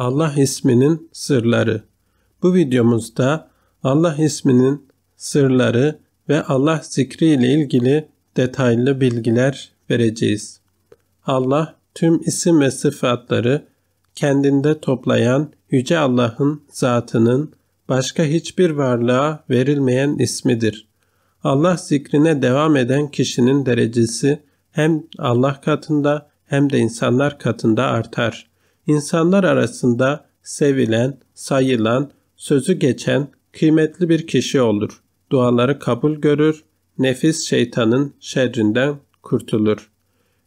Allah isminin sırları. Bu videomuzda Allah isminin sırları ve Allah zikri ile ilgili detaylı bilgiler vereceğiz. Allah tüm isim ve sıfatları kendinde toplayan Yüce Allah'ın zatının başka hiçbir varlığa verilmeyen ismidir. Allah zikrine devam eden kişinin derecesi hem Allah katında hem de insanlar katında artar insanlar arasında sevilen, sayılan, sözü geçen kıymetli bir kişi olur. Duaları kabul görür, nefis şeytanın şerrinden kurtulur.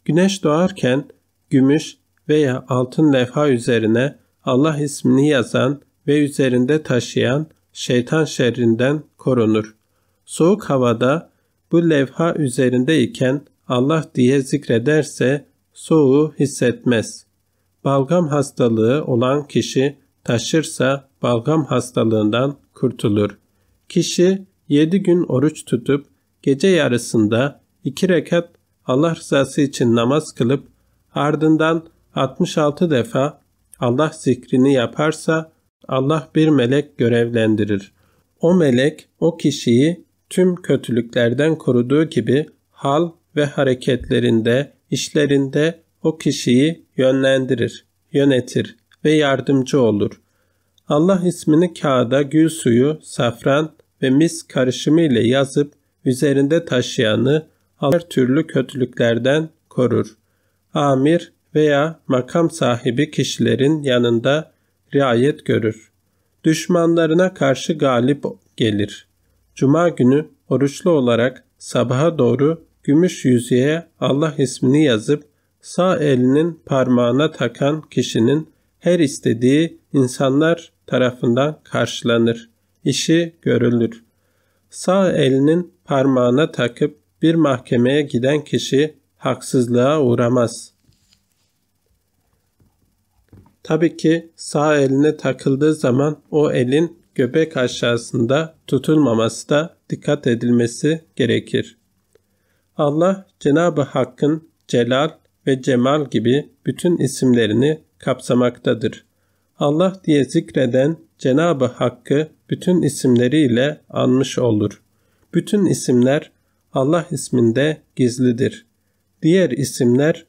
Güneş doğarken gümüş veya altın levha üzerine Allah ismini yazan ve üzerinde taşıyan şeytan şerrinden korunur. Soğuk havada bu levha üzerindeyken Allah diye zikrederse soğuğu hissetmez. Balgam hastalığı olan kişi taşırsa balgam hastalığından kurtulur. Kişi 7 gün oruç tutup gece yarısında 2 rekat Allah rızası için namaz kılıp ardından 66 defa Allah zikrini yaparsa Allah bir melek görevlendirir. O melek o kişiyi tüm kötülüklerden koruduğu gibi hal ve hareketlerinde, işlerinde o kişiyi yönlendirir, yönetir ve yardımcı olur. Allah ismini kağıda gül suyu, safran ve mis karışımı ile yazıp üzerinde taşıyanı her türlü kötülüklerden korur. Amir veya makam sahibi kişilerin yanında riayet görür. Düşmanlarına karşı galip gelir. Cuma günü oruçlu olarak sabaha doğru gümüş yüzüğe Allah ismini yazıp sağ elinin parmağına takan kişinin her istediği insanlar tarafından karşılanır. işi görülür. Sağ elinin parmağına takıp bir mahkemeye giden kişi haksızlığa uğramaz. Tabii ki sağ eline takıldığı zaman o elin göbek aşağısında tutulmaması da dikkat edilmesi gerekir. Allah Cenab-ı Hakk'ın celal ve Cemal gibi bütün isimlerini kapsamaktadır. Allah diye zikreden Cenabı Hakk'ı bütün isimleriyle anmış olur. Bütün isimler Allah isminde gizlidir. Diğer isimler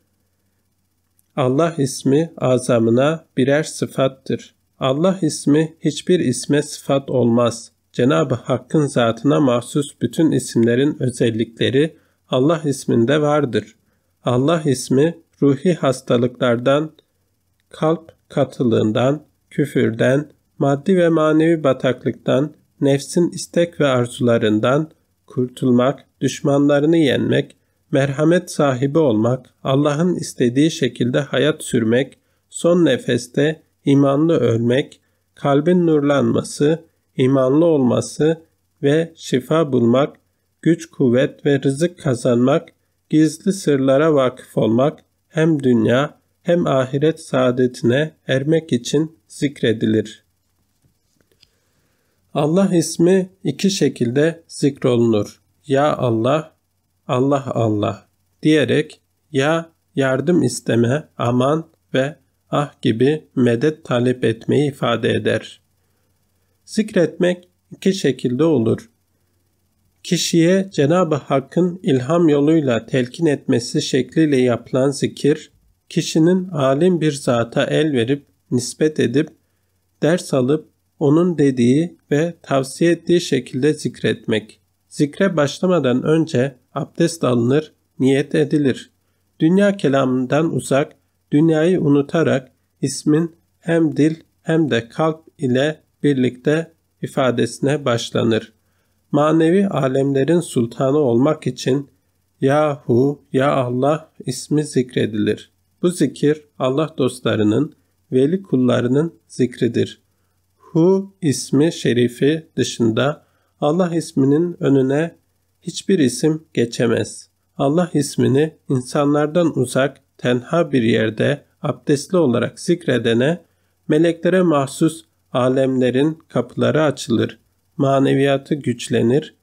Allah ismi azamına birer sıfattır. Allah ismi hiçbir isme sıfat olmaz. Cenab-ı Hakk'ın zatına mahsus bütün isimlerin özellikleri Allah isminde vardır. Allah ismi ruhi hastalıklardan, kalp katılığından, küfürden, maddi ve manevi bataklıktan, nefsin istek ve arzularından kurtulmak, düşmanlarını yenmek, merhamet sahibi olmak, Allah'ın istediği şekilde hayat sürmek, son nefeste imanlı ölmek, kalbin nurlanması, imanlı olması ve şifa bulmak, güç, kuvvet ve rızık kazanmak gizli sırlara vakıf olmak hem dünya hem ahiret saadetine ermek için zikredilir. Allah ismi iki şekilde zikrolunur. Ya Allah, Allah Allah diyerek ya yardım isteme, aman ve ah gibi medet talep etmeyi ifade eder. Zikretmek iki şekilde olur. Kişiye Cenab-ı Hakk'ın ilham yoluyla telkin etmesi şekliyle yapılan zikir, kişinin alim bir zata el verip, nispet edip, ders alıp, onun dediği ve tavsiye ettiği şekilde zikretmek. Zikre başlamadan önce abdest alınır, niyet edilir. Dünya kelamından uzak, dünyayı unutarak ismin hem dil hem de kalp ile birlikte ifadesine başlanır manevi alemlerin sultanı olmak için Yahu Ya Allah ismi zikredilir. Bu zikir Allah dostlarının, veli kullarının zikridir. Hu ismi şerifi dışında Allah isminin önüne hiçbir isim geçemez. Allah ismini insanlardan uzak, tenha bir yerde abdestli olarak zikredene meleklere mahsus alemlerin kapıları açılır maneviyatı güçlenir,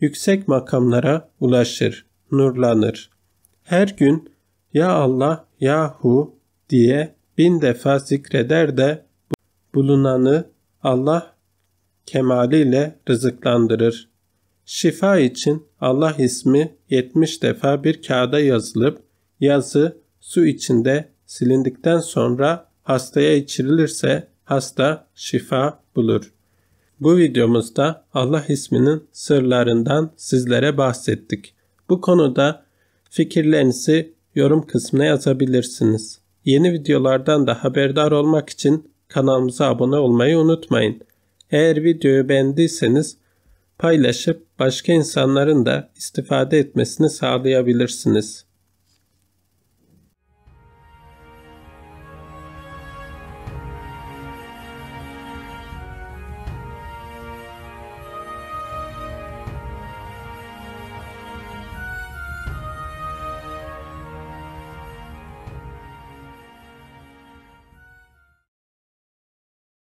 yüksek makamlara ulaşır, nurlanır. Her gün ya Allah yahu diye bin defa zikreder de bulunanı Allah kemaliyle rızıklandırır. Şifa için Allah ismi 70 defa bir kağıda yazılıp yazı su içinde silindikten sonra hastaya içirilirse hasta şifa bulur.'' Bu videomuzda Allah isminin sırlarından sizlere bahsettik. Bu konuda fikirlerinizi yorum kısmına yazabilirsiniz. Yeni videolardan da haberdar olmak için kanalımıza abone olmayı unutmayın. Eğer videoyu beğendiyseniz paylaşıp başka insanların da istifade etmesini sağlayabilirsiniz.